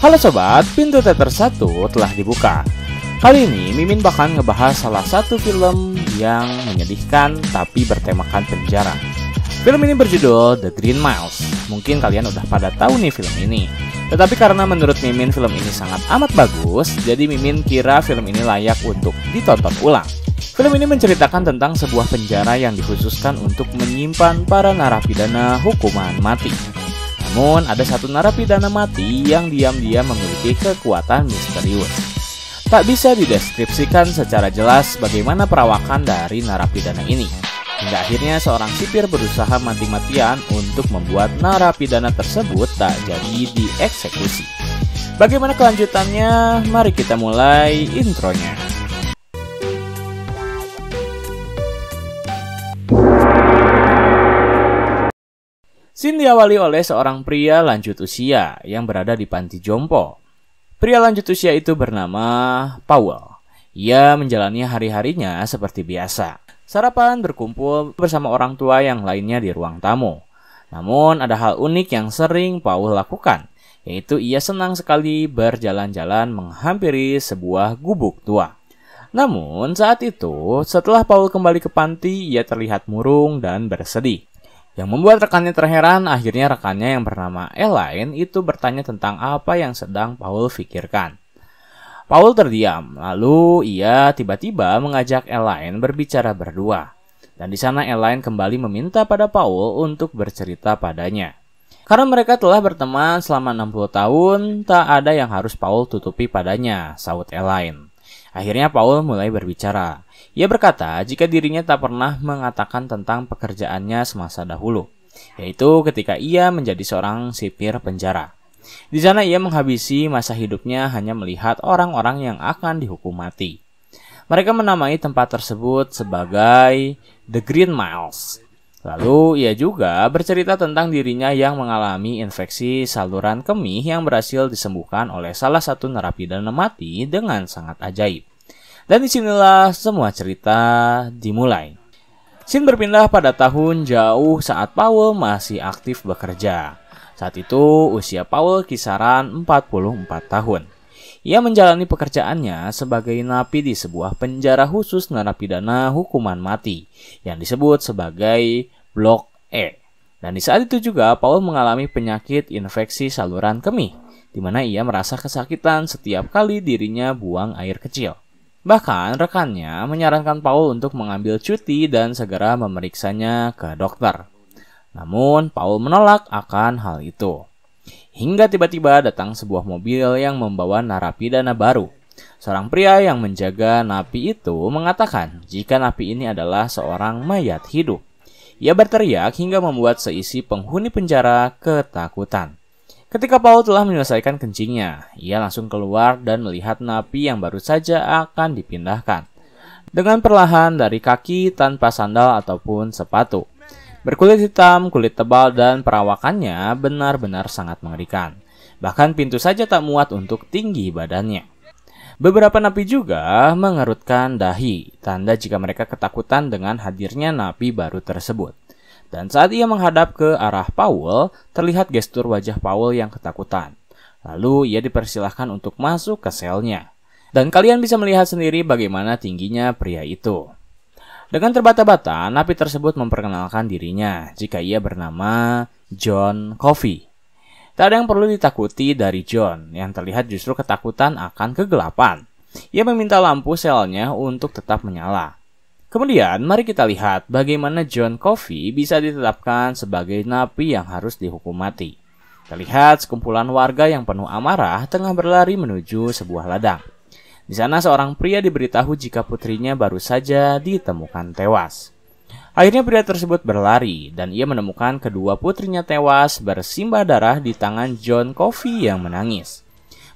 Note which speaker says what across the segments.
Speaker 1: Halo Sobat, pintu teater satu telah dibuka. Kali ini Mimin bakal ngebahas salah satu film yang menyedihkan tapi bertemakan penjara. Film ini berjudul The Green Miles. Mungkin kalian udah pada tahu nih film ini. Tetapi karena menurut Mimin film ini sangat amat bagus, jadi Mimin kira film ini layak untuk ditonton ulang. Film ini menceritakan tentang sebuah penjara yang dikhususkan untuk menyimpan para narapidana hukuman mati. Namun, ada satu narapidana mati yang diam-diam memiliki kekuatan misterius. Tak bisa dideskripsikan secara jelas bagaimana perawakan dari narapidana ini. Hingga akhirnya seorang sipir berusaha mati-matian untuk membuat narapidana tersebut tak jadi dieksekusi. Bagaimana kelanjutannya? Mari kita mulai intronya. Sin diawali oleh seorang pria lanjut usia yang berada di panti jompo. Pria lanjut usia itu bernama Powell. Ia menjalani hari-harinya seperti biasa. Sarapan berkumpul bersama orang tua yang lainnya di ruang tamu. Namun ada hal unik yang sering Powell lakukan, yaitu ia senang sekali berjalan-jalan menghampiri sebuah gubuk tua. Namun saat itu, setelah Paul kembali ke panti, ia terlihat murung dan bersedih. Yang membuat rekannya terheran, akhirnya rekannya yang bernama Elaine itu bertanya tentang apa yang sedang Paul pikirkan. Paul terdiam, lalu ia tiba-tiba mengajak Elaine berbicara berdua. Dan di sana Elaine kembali meminta pada Paul untuk bercerita padanya. Karena mereka telah berteman selama 60 tahun, tak ada yang harus Paul tutupi padanya, saut Elaine. Akhirnya Paul mulai berbicara. Ia berkata jika dirinya tak pernah mengatakan tentang pekerjaannya semasa dahulu, yaitu ketika ia menjadi seorang sipir penjara. Di sana ia menghabisi masa hidupnya hanya melihat orang-orang yang akan dihukum mati. Mereka menamai tempat tersebut sebagai The Green Miles Lalu ia juga bercerita tentang dirinya yang mengalami infeksi saluran kemih yang berhasil disembuhkan oleh salah satu narapidana mati dengan sangat ajaib. Dan disinilah semua cerita dimulai. Sin berpindah pada tahun jauh saat Powell masih aktif bekerja. Saat itu usia Powell kisaran 44 tahun. Ia menjalani pekerjaannya sebagai napi di sebuah penjara khusus narapidana hukuman mati yang disebut sebagai Blok E. Dan di saat itu juga Paul mengalami penyakit infeksi saluran kemih, di mana ia merasa kesakitan setiap kali dirinya buang air kecil. Bahkan rekannya menyarankan Paul untuk mengambil cuti dan segera memeriksanya ke dokter. Namun Paul menolak akan hal itu. Hingga tiba-tiba datang sebuah mobil yang membawa narapidana baru. Seorang pria yang menjaga napi itu mengatakan jika napi ini adalah seorang mayat hidup. Ia berteriak hingga membuat seisi penghuni penjara ketakutan. Ketika Paul telah menyelesaikan kencingnya, ia langsung keluar dan melihat napi yang baru saja akan dipindahkan. Dengan perlahan dari kaki tanpa sandal ataupun sepatu. Berkulit hitam, kulit tebal, dan perawakannya benar-benar sangat mengerikan. Bahkan pintu saja tak muat untuk tinggi badannya. Beberapa napi juga mengerutkan dahi, tanda jika mereka ketakutan dengan hadirnya napi baru tersebut. Dan saat ia menghadap ke arah Paul, terlihat gestur wajah Paul yang ketakutan. Lalu ia dipersilahkan untuk masuk ke selnya. Dan kalian bisa melihat sendiri bagaimana tingginya pria itu. Dengan terbata-bata, napi tersebut memperkenalkan dirinya jika ia bernama John Coffey. Tak ada yang perlu ditakuti dari John, yang terlihat justru ketakutan akan kegelapan. Ia meminta lampu selnya untuk tetap menyala. Kemudian, mari kita lihat bagaimana John Coffey bisa ditetapkan sebagai napi yang harus dihukum mati. Terlihat sekumpulan warga yang penuh amarah tengah berlari menuju sebuah ladang. Di sana seorang pria diberitahu jika putrinya baru saja ditemukan tewas. Akhirnya pria tersebut berlari dan ia menemukan kedua putrinya tewas bersimbah darah di tangan John Coffey yang menangis.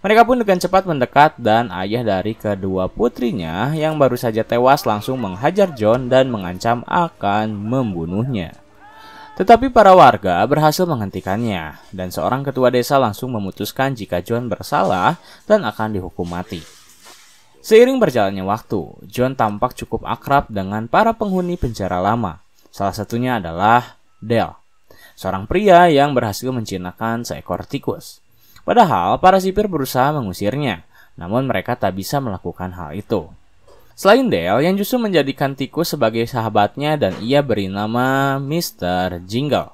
Speaker 1: Mereka pun dengan cepat mendekat dan ayah dari kedua putrinya yang baru saja tewas langsung menghajar John dan mengancam akan membunuhnya. Tetapi para warga berhasil menghentikannya, dan seorang ketua desa langsung memutuskan jika John bersalah dan akan dihukum mati. Seiring berjalannya waktu, John tampak cukup akrab dengan para penghuni penjara lama. Salah satunya adalah Dell, seorang pria yang berhasil mencinakan seekor tikus. Padahal para sipir berusaha mengusirnya, namun mereka tak bisa melakukan hal itu. Selain Dale yang justru menjadikan tikus sebagai sahabatnya dan ia beri nama Mr. Jingle.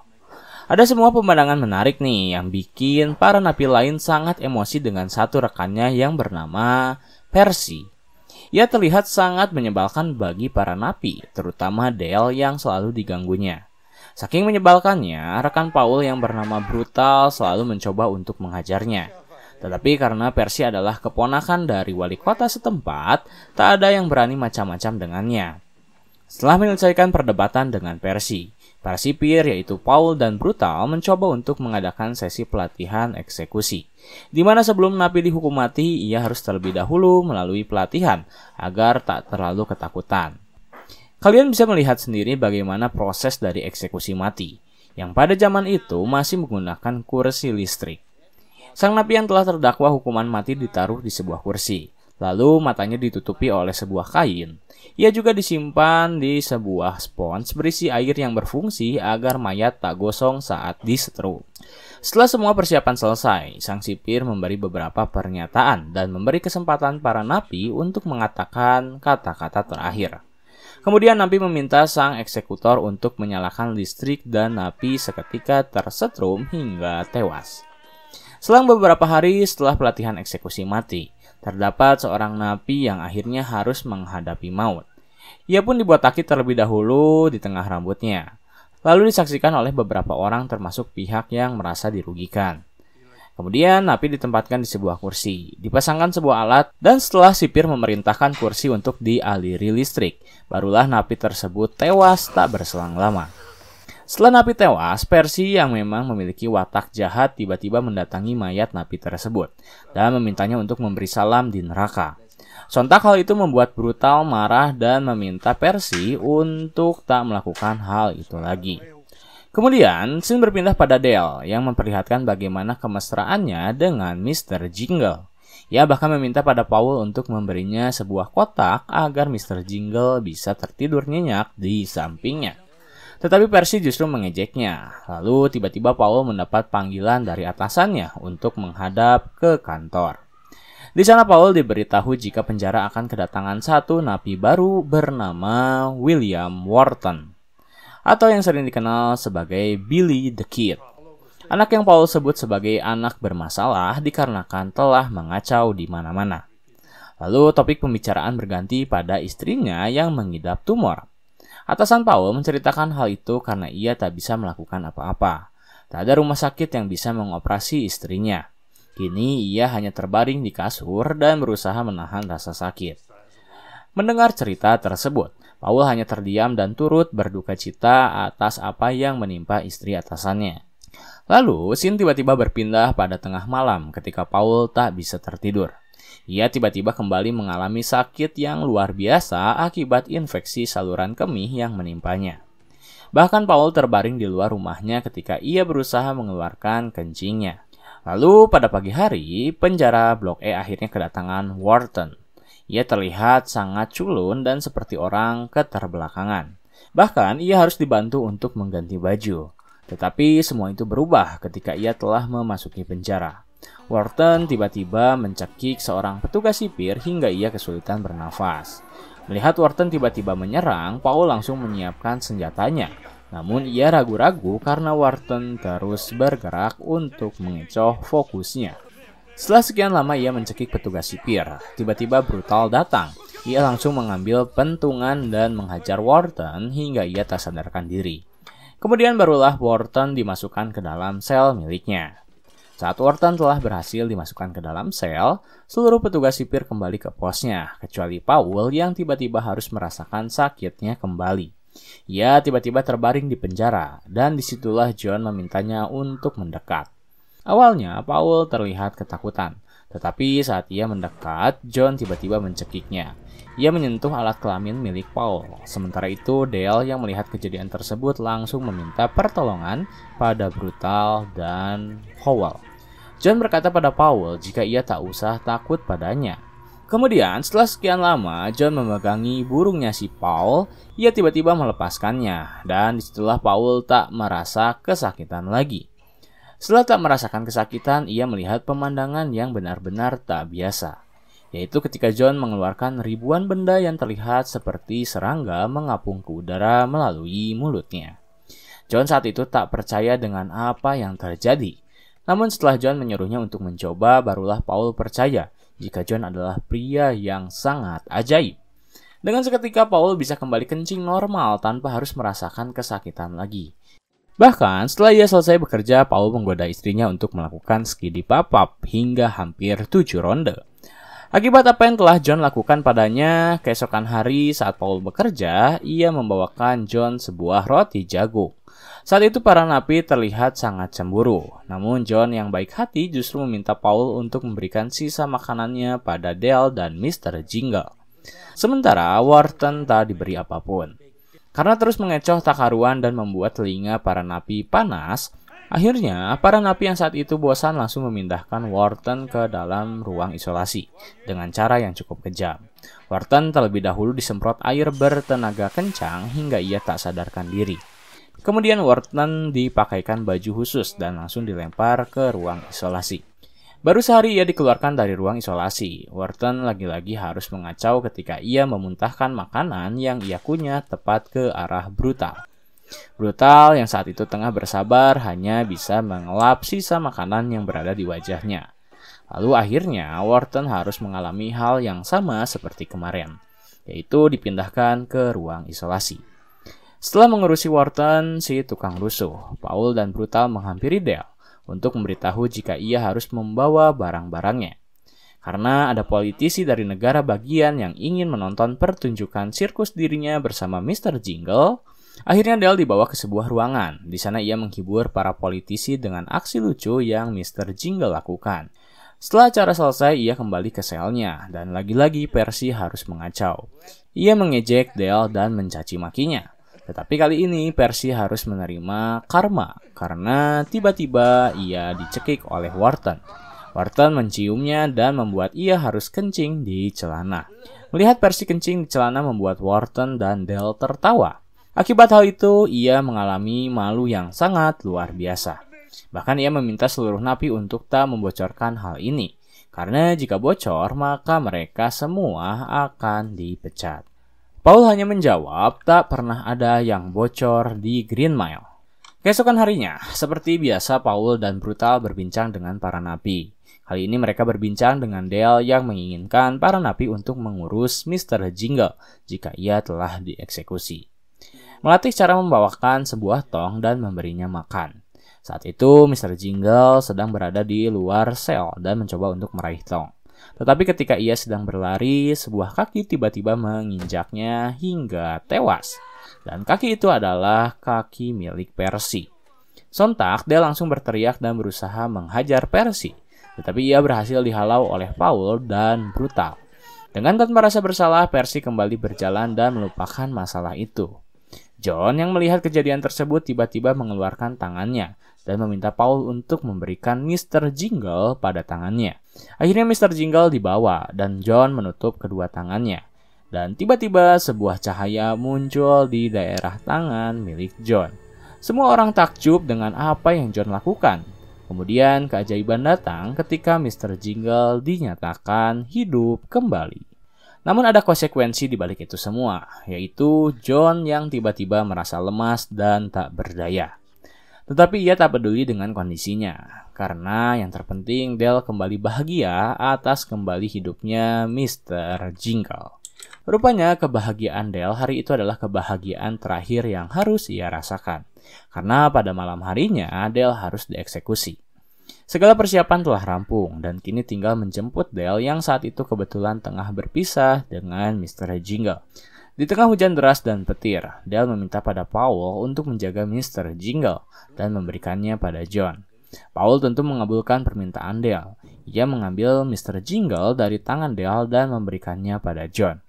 Speaker 1: Ada semua pemandangan menarik nih yang bikin para napi lain sangat emosi dengan satu rekannya yang bernama Persi. Ia terlihat sangat menyebalkan bagi para napi, terutama Dale yang selalu diganggunya. Saking menyebalkannya, rekan Paul yang bernama Brutal selalu mencoba untuk menghajarnya. Tetapi karena Persi adalah keponakan dari wali kota setempat, tak ada yang berani macam-macam dengannya. Setelah menyelesaikan perdebatan dengan Persi, Para sipir, yaitu Paul dan Brutal, mencoba untuk mengadakan sesi pelatihan eksekusi, di mana sebelum napi dihukum mati, ia harus terlebih dahulu melalui pelatihan agar tak terlalu ketakutan. Kalian bisa melihat sendiri bagaimana proses dari eksekusi mati, yang pada zaman itu masih menggunakan kursi listrik. Sang napi yang telah terdakwa hukuman mati ditaruh di sebuah kursi. Lalu matanya ditutupi oleh sebuah kain. Ia juga disimpan di sebuah spons berisi air yang berfungsi agar mayat tak gosong saat disetrum. Setelah semua persiapan selesai, sang sipir memberi beberapa pernyataan dan memberi kesempatan para napi untuk mengatakan kata-kata terakhir. Kemudian napi meminta sang eksekutor untuk menyalakan listrik dan napi seketika tersetrum hingga tewas. Selang beberapa hari setelah pelatihan eksekusi mati, terdapat seorang napi yang akhirnya harus menghadapi maut. Ia pun dibuat takit terlebih dahulu di tengah rambutnya, lalu disaksikan oleh beberapa orang termasuk pihak yang merasa dirugikan. Kemudian napi ditempatkan di sebuah kursi, dipasangkan sebuah alat, dan setelah sipir memerintahkan kursi untuk dialiri listrik, barulah napi tersebut tewas tak berselang lama. Setelah Napi tewas, Percy yang memang memiliki watak jahat tiba-tiba mendatangi mayat Napi tersebut dan memintanya untuk memberi salam di neraka. Sontak hal itu membuat Brutal marah dan meminta Percy untuk tak melakukan hal itu lagi. Kemudian, Sin berpindah pada Dale yang memperlihatkan bagaimana kemesraannya dengan Mr. Jingle. Ia bahkan meminta pada Paul untuk memberinya sebuah kotak agar Mr. Jingle bisa tertidur nyenyak di sampingnya. Tetapi Percy justru mengejeknya. Lalu tiba-tiba Paul mendapat panggilan dari atasannya untuk menghadap ke kantor. Di sana Paul diberitahu jika penjara akan kedatangan satu napi baru bernama William Wharton atau yang sering dikenal sebagai Billy the Kid. Anak yang Paul sebut sebagai anak bermasalah dikarenakan telah mengacau di mana-mana. Lalu topik pembicaraan berganti pada istrinya yang mengidap tumor. Atasan Paul menceritakan hal itu karena ia tak bisa melakukan apa-apa. Tak ada rumah sakit yang bisa mengoperasi istrinya. Kini ia hanya terbaring di kasur dan berusaha menahan rasa sakit. Mendengar cerita tersebut, Paul hanya terdiam dan turut berduka cita atas apa yang menimpa istri atasannya. Lalu, Sin tiba-tiba berpindah pada tengah malam ketika Paul tak bisa tertidur. Ia tiba-tiba kembali mengalami sakit yang luar biasa akibat infeksi saluran kemih yang menimpanya. Bahkan Paul terbaring di luar rumahnya ketika ia berusaha mengeluarkan kencingnya. Lalu pada pagi hari, penjara Blok E akhirnya kedatangan Wharton. Ia terlihat sangat culun dan seperti orang keterbelakangan. Bahkan ia harus dibantu untuk mengganti baju. Tetapi semua itu berubah ketika ia telah memasuki penjara. Wharton tiba-tiba mencekik seorang petugas sipir hingga ia kesulitan bernafas. Melihat Wharton tiba-tiba menyerang, Paul langsung menyiapkan senjatanya. Namun ia ragu-ragu karena Wharton terus bergerak untuk mengecoh fokusnya. Setelah sekian lama ia mencekik petugas sipir, tiba-tiba brutal datang. Ia langsung mengambil pentungan dan menghajar Wharton hingga ia tak sadarkan diri. Kemudian barulah Wharton dimasukkan ke dalam sel miliknya. Saat Wharton telah berhasil dimasukkan ke dalam sel, seluruh petugas sipir kembali ke posnya, kecuali Paul yang tiba-tiba harus merasakan sakitnya kembali. Ia tiba-tiba terbaring di penjara, dan disitulah John memintanya untuk mendekat. Awalnya, Paul terlihat ketakutan, tetapi saat ia mendekat, John tiba-tiba mencekiknya. Ia menyentuh alat kelamin milik Paul. Sementara itu, Dale yang melihat kejadian tersebut langsung meminta pertolongan pada Brutal dan Howell. John berkata pada Powell jika ia tak usah takut padanya. Kemudian, setelah sekian lama, John memegangi burungnya si Paul, ia tiba-tiba melepaskannya, dan disitulah Paul tak merasa kesakitan lagi. Setelah tak merasakan kesakitan, ia melihat pemandangan yang benar-benar tak biasa, yaitu ketika John mengeluarkan ribuan benda yang terlihat seperti serangga mengapung ke udara melalui mulutnya. John saat itu tak percaya dengan apa yang terjadi. Namun setelah John menyuruhnya untuk mencoba, barulah Paul percaya jika John adalah pria yang sangat ajaib. Dengan seketika Paul bisa kembali kencing normal tanpa harus merasakan kesakitan lagi. Bahkan setelah ia selesai bekerja, Paul menggoda istrinya untuk melakukan skidi papap hingga hampir tujuh ronde. Akibat apa yang telah John lakukan padanya, keesokan hari saat Paul bekerja, ia membawakan John sebuah roti jagung. Saat itu para napi terlihat sangat cemburu. Namun John yang baik hati justru meminta Paul untuk memberikan sisa makanannya pada Dale dan Mr. Jingle. Sementara Wharton tak diberi apapun. Karena terus mengecoh takaruan dan membuat telinga para napi panas, Akhirnya, para napi yang saat itu bosan langsung memindahkan Wharton ke dalam ruang isolasi dengan cara yang cukup kejam. Wharton terlebih dahulu disemprot air bertenaga kencang hingga ia tak sadarkan diri. Kemudian Wortman dipakaikan baju khusus dan langsung dilempar ke ruang isolasi. Baru sehari ia dikeluarkan dari ruang isolasi. Wharton lagi-lagi harus mengacau ketika ia memuntahkan makanan yang ia kunyah tepat ke arah brutal. Brutal yang saat itu tengah bersabar hanya bisa mengelap sisa makanan yang berada di wajahnya. Lalu akhirnya Wharton harus mengalami hal yang sama seperti kemarin, yaitu dipindahkan ke ruang isolasi. Setelah mengurusi Wharton, si tukang rusuh, Paul dan Brutal menghampiri Dell untuk memberitahu jika ia harus membawa barang-barangnya. Karena ada politisi dari negara bagian yang ingin menonton pertunjukan sirkus dirinya bersama Mr. Jingle, akhirnya Dell dibawa ke sebuah ruangan. Di sana ia menghibur para politisi dengan aksi lucu yang Mr. Jingle lakukan. Setelah acara selesai, ia kembali ke selnya, dan lagi-lagi Percy harus mengacau. Ia mengejek Dell dan mencaci makinya. Tetapi kali ini Percy harus menerima karma karena tiba-tiba ia dicekik oleh Wharton. Wharton menciumnya dan membuat ia harus kencing di celana. Melihat Percy kencing di celana membuat Wharton dan Del tertawa. Akibat hal itu, ia mengalami malu yang sangat luar biasa. Bahkan ia meminta seluruh napi untuk tak membocorkan hal ini. Karena jika bocor, maka mereka semua akan dipecat. Paul hanya menjawab tak pernah ada yang bocor di Green Mile. Keesokan harinya, seperti biasa Paul dan Brutal berbincang dengan para napi. Kali ini mereka berbincang dengan Dale yang menginginkan para napi untuk mengurus Mr. Jingle jika ia telah dieksekusi. Melatih cara membawakan sebuah tong dan memberinya makan. Saat itu, Mr. Jingle sedang berada di luar sel dan mencoba untuk meraih tong. Tetapi ketika ia sedang berlari, sebuah kaki tiba-tiba menginjaknya hingga tewas. Dan kaki itu adalah kaki milik Percy. Sontak, dia langsung berteriak dan berusaha menghajar Percy. Tetapi ia berhasil dihalau oleh Paul dan brutal. Dengan tanpa rasa bersalah, Percy kembali berjalan dan melupakan masalah itu. John yang melihat kejadian tersebut tiba-tiba mengeluarkan tangannya dan meminta Paul untuk memberikan Mr. Jingle pada tangannya. Akhirnya Mr. Jingle dibawa dan John menutup kedua tangannya. Dan tiba-tiba sebuah cahaya muncul di daerah tangan milik John. Semua orang takjub dengan apa yang John lakukan. Kemudian keajaiban datang ketika Mr. Jingle dinyatakan hidup kembali. Namun ada konsekuensi di balik itu semua, yaitu John yang tiba-tiba merasa lemas dan tak berdaya. Tetapi ia tak peduli dengan kondisinya, karena yang terpenting Del kembali bahagia atas kembali hidupnya Mr. Jingle. Rupanya kebahagiaan Del hari itu adalah kebahagiaan terakhir yang harus ia rasakan, karena pada malam harinya Del harus dieksekusi. Segala persiapan telah rampung dan kini tinggal menjemput Del yang saat itu kebetulan tengah berpisah dengan Mr. Jingle. Di tengah hujan deras dan petir, Dale meminta pada Paul untuk menjaga Mr. Jingle dan memberikannya pada John. Paul tentu mengabulkan permintaan Dale. Ia mengambil Mr. Jingle dari tangan Dale dan memberikannya pada John.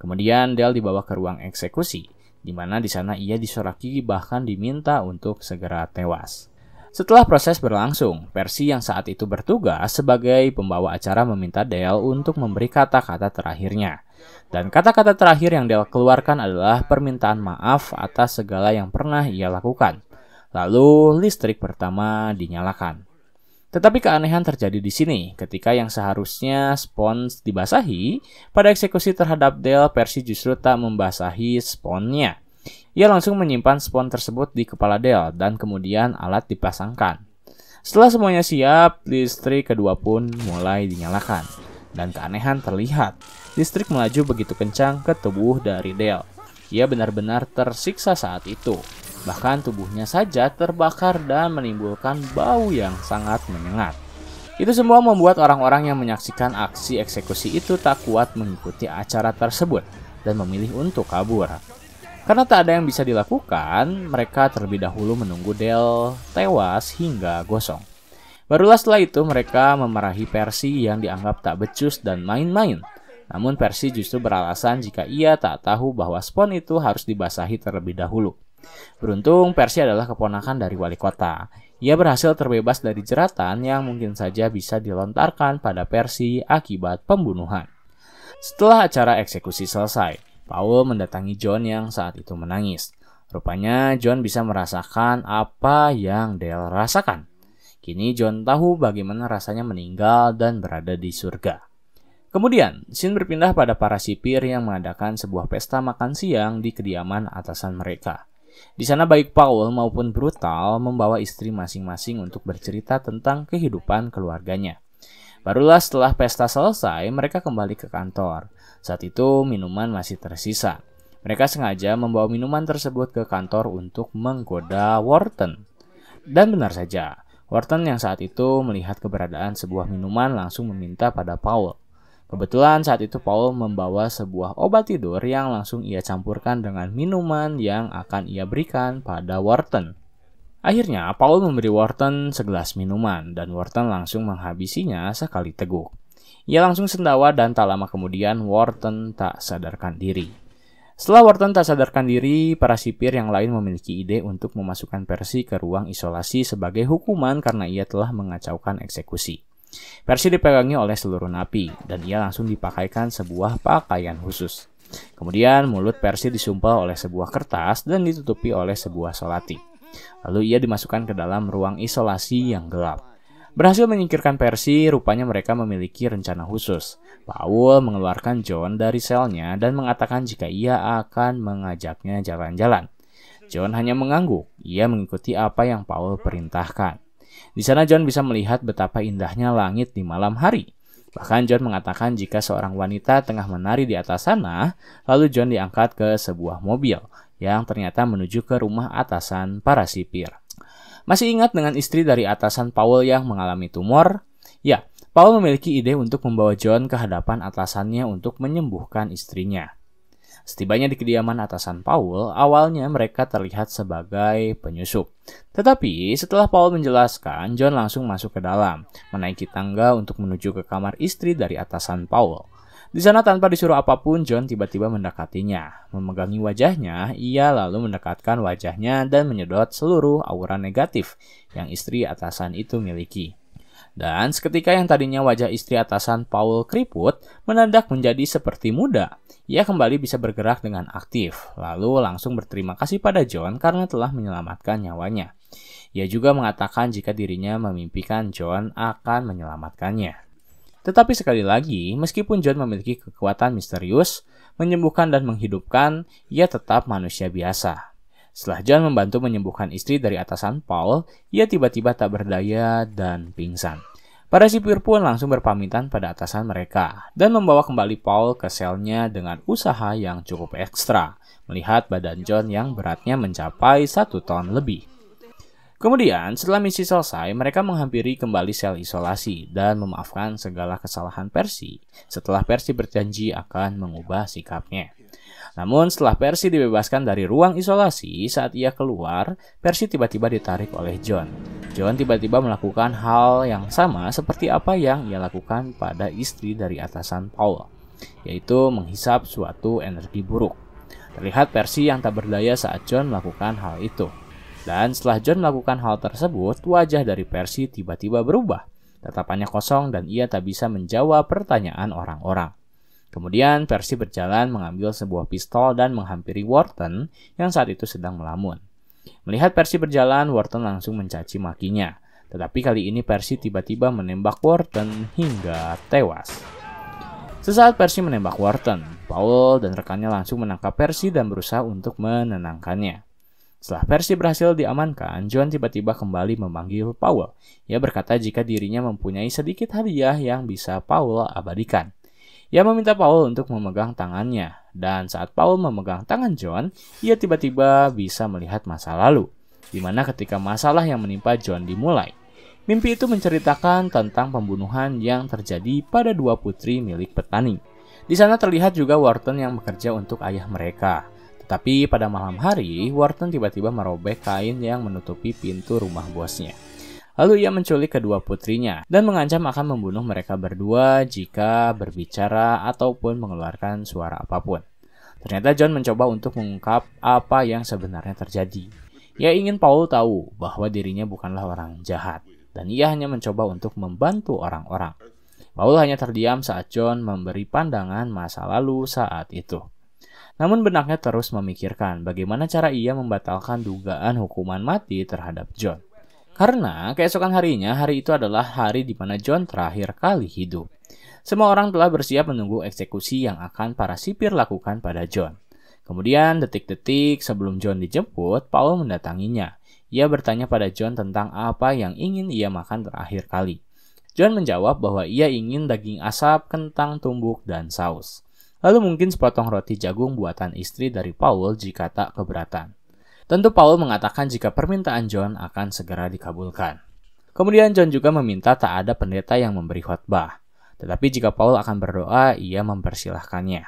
Speaker 1: Kemudian Dale dibawa ke ruang eksekusi, di mana di sana ia disoraki bahkan diminta untuk segera tewas. Setelah proses berlangsung, Percy yang saat itu bertugas sebagai pembawa acara meminta Dale untuk memberi kata-kata terakhirnya. Dan kata-kata terakhir yang Del keluarkan adalah permintaan maaf atas segala yang pernah ia lakukan. Lalu listrik pertama dinyalakan. Tetapi keanehan terjadi di sini, ketika yang seharusnya spons dibasahi, pada eksekusi terhadap Dell Percy justru tak membasahi sponsnya. Ia langsung menyimpan spons tersebut di kepala Dell dan kemudian alat dipasangkan. Setelah semuanya siap, listrik kedua pun mulai dinyalakan dan keanehan terlihat. Listrik melaju begitu kencang ke tubuh dari Dale. Ia benar-benar tersiksa saat itu. Bahkan tubuhnya saja terbakar dan menimbulkan bau yang sangat menyengat. Itu semua membuat orang-orang yang menyaksikan aksi eksekusi itu tak kuat mengikuti acara tersebut dan memilih untuk kabur. Karena tak ada yang bisa dilakukan, mereka terlebih dahulu menunggu Del tewas hingga gosong. Barulah setelah itu mereka memarahi Percy yang dianggap tak becus dan main-main. Namun Percy justru beralasan jika ia tak tahu bahwa spon itu harus dibasahi terlebih dahulu. Beruntung Percy adalah keponakan dari wali kota. Ia berhasil terbebas dari jeratan yang mungkin saja bisa dilontarkan pada Percy akibat pembunuhan. Setelah acara eksekusi selesai, Paul mendatangi John yang saat itu menangis. Rupanya John bisa merasakan apa yang Dale rasakan. Kini John tahu bagaimana rasanya meninggal dan berada di surga. Kemudian, Shin berpindah pada para sipir yang mengadakan sebuah pesta makan siang di kediaman atasan mereka. Di sana baik Paul maupun Brutal membawa istri masing-masing untuk bercerita tentang kehidupan keluarganya. Barulah setelah pesta selesai, mereka kembali ke kantor. Saat itu minuman masih tersisa. Mereka sengaja membawa minuman tersebut ke kantor untuk menggoda Wharton. Dan benar saja, Wharton yang saat itu melihat keberadaan sebuah minuman langsung meminta pada Paul. Kebetulan saat itu Paul membawa sebuah obat tidur yang langsung ia campurkan dengan minuman yang akan ia berikan pada Wharton. Akhirnya, Paul memberi Wharton segelas minuman dan Wharton langsung menghabisinya sekali teguh. Ia langsung sendawa dan tak lama kemudian Wharton tak sadarkan diri. Setelah Wharton tak sadarkan diri, para sipir yang lain memiliki ide untuk memasukkan Percy ke ruang isolasi sebagai hukuman karena ia telah mengacaukan eksekusi. Percy dipegangi oleh seluruh napi, dan ia langsung dipakaikan sebuah pakaian khusus. Kemudian mulut Percy disumpal oleh sebuah kertas dan ditutupi oleh sebuah solati. Lalu ia dimasukkan ke dalam ruang isolasi yang gelap. Berhasil menyingkirkan Percy, rupanya mereka memiliki rencana khusus. Paul mengeluarkan John dari selnya dan mengatakan jika ia akan mengajaknya jalan-jalan. John hanya mengangguk. Ia mengikuti apa yang Paul perintahkan. Di sana John bisa melihat betapa indahnya langit di malam hari. Bahkan John mengatakan jika seorang wanita tengah menari di atas sana, lalu John diangkat ke sebuah mobil yang ternyata menuju ke rumah atasan para sipir. Masih ingat dengan istri dari atasan Powell yang mengalami tumor? Ya, Powell memiliki ide untuk membawa John ke hadapan atasannya untuk menyembuhkan istrinya. Setibanya di kediaman atasan Paul, awalnya mereka terlihat sebagai penyusup. Tetapi setelah Paul menjelaskan, John langsung masuk ke dalam, menaiki tangga untuk menuju ke kamar istri dari atasan Paul. Di sana tanpa disuruh apapun, John tiba-tiba mendekatinya. Memegangi wajahnya, ia lalu mendekatkan wajahnya dan menyedot seluruh aura negatif yang istri atasan itu miliki. Dan seketika yang tadinya wajah istri atasan Paul keriput, menandak menjadi seperti muda. Ia kembali bisa bergerak dengan aktif, lalu langsung berterima kasih pada John karena telah menyelamatkan nyawanya. Ia juga mengatakan jika dirinya memimpikan John akan menyelamatkannya. Tetapi sekali lagi, meskipun John memiliki kekuatan misterius, menyembuhkan dan menghidupkan, ia tetap manusia biasa. Setelah John membantu menyembuhkan istri dari atasan Paul, ia tiba-tiba tak berdaya dan pingsan. Para sipir pun langsung berpamitan pada atasan mereka dan membawa kembali Paul ke selnya dengan usaha yang cukup ekstra, melihat badan John yang beratnya mencapai satu ton lebih. Kemudian, setelah misi selesai, mereka menghampiri kembali sel isolasi dan memaafkan segala kesalahan Percy setelah Percy berjanji akan mengubah sikapnya. Namun, setelah Percy dibebaskan dari ruang isolasi, saat ia keluar, Percy tiba-tiba ditarik oleh John. John tiba-tiba melakukan hal yang sama seperti apa yang ia lakukan pada istri dari atasan Paul, yaitu menghisap suatu energi buruk. Terlihat Percy yang tak berdaya saat John melakukan hal itu. Dan setelah John melakukan hal tersebut, wajah dari Percy tiba-tiba berubah. Tatapannya kosong dan ia tak bisa menjawab pertanyaan orang-orang. Kemudian Percy berjalan mengambil sebuah pistol dan menghampiri Wharton yang saat itu sedang melamun. Melihat Percy berjalan, Wharton langsung mencaci makinya. Tetapi kali ini Percy tiba-tiba menembak Wharton hingga tewas. Sesaat Percy menembak Wharton, Paul dan rekannya langsung menangkap Percy dan berusaha untuk menenangkannya. Setelah Percy berhasil diamankan, John tiba-tiba kembali memanggil Paul. Ia berkata jika dirinya mempunyai sedikit hadiah yang bisa Paul abadikan. Ia meminta Paul untuk memegang tangannya, dan saat Paul memegang tangan John, ia tiba-tiba bisa melihat masa lalu, di mana ketika masalah yang menimpa John dimulai. Mimpi itu menceritakan tentang pembunuhan yang terjadi pada dua putri milik petani. Di sana terlihat juga Wharton yang bekerja untuk ayah mereka. Tapi pada malam hari, Wharton tiba-tiba merobek kain yang menutupi pintu rumah bosnya. Lalu ia menculik kedua putrinya dan mengancam akan membunuh mereka berdua jika berbicara ataupun mengeluarkan suara apapun. Ternyata John mencoba untuk mengungkap apa yang sebenarnya terjadi. Ia ingin Paul tahu bahwa dirinya bukanlah orang jahat dan ia hanya mencoba untuk membantu orang-orang. Paul hanya terdiam saat John memberi pandangan masa lalu saat itu. Namun benaknya terus memikirkan bagaimana cara ia membatalkan dugaan hukuman mati terhadap John. Karena keesokan harinya, hari itu adalah hari di mana John terakhir kali hidup. Semua orang telah bersiap menunggu eksekusi yang akan para sipir lakukan pada John. Kemudian, detik-detik sebelum John dijemput, Paul mendatanginya. Ia bertanya pada John tentang apa yang ingin ia makan terakhir kali. John menjawab bahwa ia ingin daging asap, kentang tumbuk, dan saus lalu mungkin sepotong roti jagung buatan istri dari Paul jika tak keberatan. Tentu Paul mengatakan jika permintaan John akan segera dikabulkan. Kemudian John juga meminta tak ada pendeta yang memberi khotbah. Tetapi jika Paul akan berdoa, ia mempersilahkannya.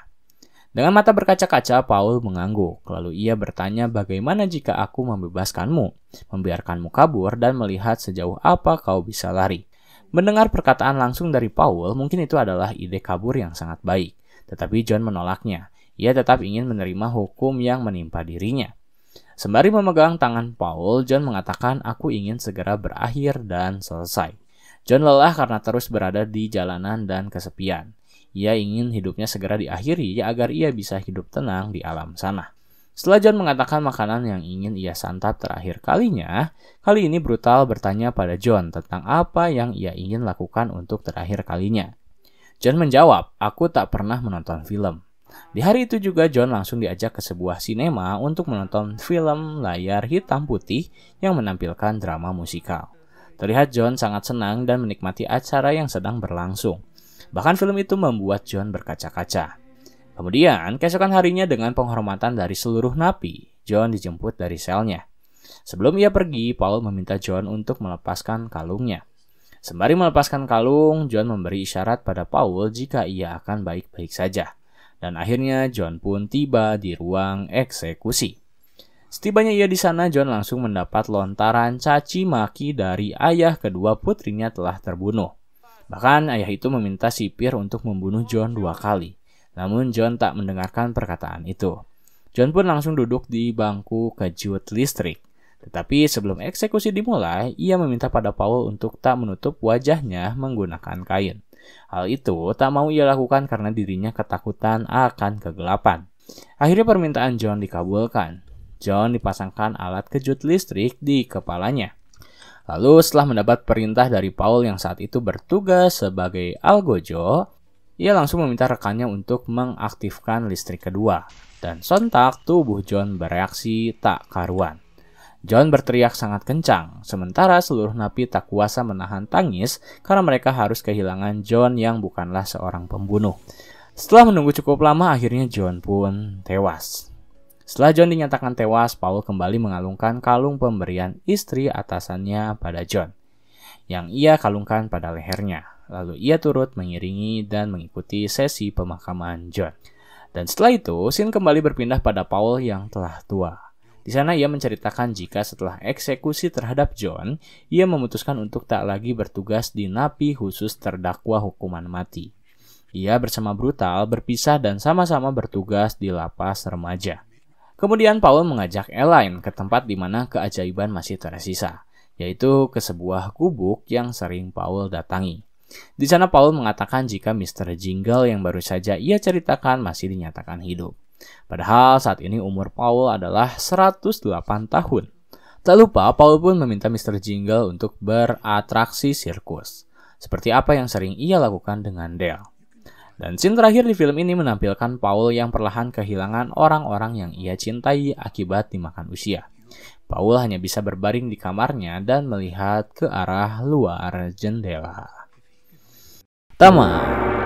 Speaker 1: Dengan mata berkaca-kaca, Paul mengangguk. Lalu ia bertanya bagaimana jika aku membebaskanmu, membiarkanmu kabur, dan melihat sejauh apa kau bisa lari. Mendengar perkataan langsung dari Paul, mungkin itu adalah ide kabur yang sangat baik. Tetapi John menolaknya. Ia tetap ingin menerima hukum yang menimpa dirinya. Sembari memegang tangan Paul, John mengatakan, "Aku ingin segera berakhir dan selesai." John lelah karena terus berada di jalanan dan kesepian. Ia ingin hidupnya segera diakhiri ya, agar ia bisa hidup tenang di alam sana. Setelah John mengatakan makanan yang ingin ia santap terakhir kalinya, kali ini Brutal bertanya pada John tentang apa yang ia ingin lakukan untuk terakhir kalinya. John menjawab, aku tak pernah menonton film. Di hari itu juga John langsung diajak ke sebuah sinema untuk menonton film layar hitam putih yang menampilkan drama musikal. Terlihat John sangat senang dan menikmati acara yang sedang berlangsung. Bahkan film itu membuat John berkaca-kaca. Kemudian, keesokan harinya dengan penghormatan dari seluruh napi, John dijemput dari selnya. Sebelum ia pergi, Paul meminta John untuk melepaskan kalungnya. Sembari melepaskan kalung, John memberi isyarat pada Paul jika ia akan baik-baik saja. Dan akhirnya John pun tiba di ruang eksekusi. Setibanya ia di sana, John langsung mendapat lontaran caci maki dari ayah kedua putrinya telah terbunuh. Bahkan ayah itu meminta sipir untuk membunuh John dua kali. Namun John tak mendengarkan perkataan itu. John pun langsung duduk di bangku kejut listrik. Tetapi sebelum eksekusi dimulai, ia meminta pada Paul untuk tak menutup wajahnya menggunakan kain. Hal itu tak mau ia lakukan karena dirinya ketakutan akan kegelapan. Akhirnya permintaan John dikabulkan. John dipasangkan alat kejut listrik di kepalanya. Lalu setelah mendapat perintah dari Paul yang saat itu bertugas sebagai algojo, ia langsung meminta rekannya untuk mengaktifkan listrik kedua. Dan sontak tubuh John bereaksi tak karuan. John berteriak sangat kencang, sementara seluruh napi tak kuasa menahan tangis karena mereka harus kehilangan John yang bukanlah seorang pembunuh. Setelah menunggu cukup lama, akhirnya John pun tewas. Setelah John dinyatakan tewas, Paul kembali mengalungkan kalung pemberian istri atasannya pada John, yang ia kalungkan pada lehernya. Lalu ia turut mengiringi dan mengikuti sesi pemakaman John. Dan setelah itu, Sin kembali berpindah pada Paul yang telah tua. Di sana ia menceritakan jika setelah eksekusi terhadap John, ia memutuskan untuk tak lagi bertugas di napi khusus terdakwa hukuman mati. Ia bersama Brutal berpisah dan sama-sama bertugas di lapas remaja. Kemudian Paul mengajak Elaine ke tempat di mana keajaiban masih tersisa, yaitu ke sebuah kubuk yang sering Paul datangi. Di sana Paul mengatakan jika Mr. Jingle yang baru saja ia ceritakan masih dinyatakan hidup. Padahal saat ini umur Paul adalah 108 tahun. Tak lupa, Paul pun meminta Mr. Jingle untuk beratraksi sirkus, seperti apa yang sering ia lakukan dengan Dale. Dan scene terakhir di film ini menampilkan Paul yang perlahan kehilangan orang-orang yang ia cintai akibat dimakan usia. Paul hanya bisa berbaring di kamarnya dan melihat ke arah luar jendela. Tamat.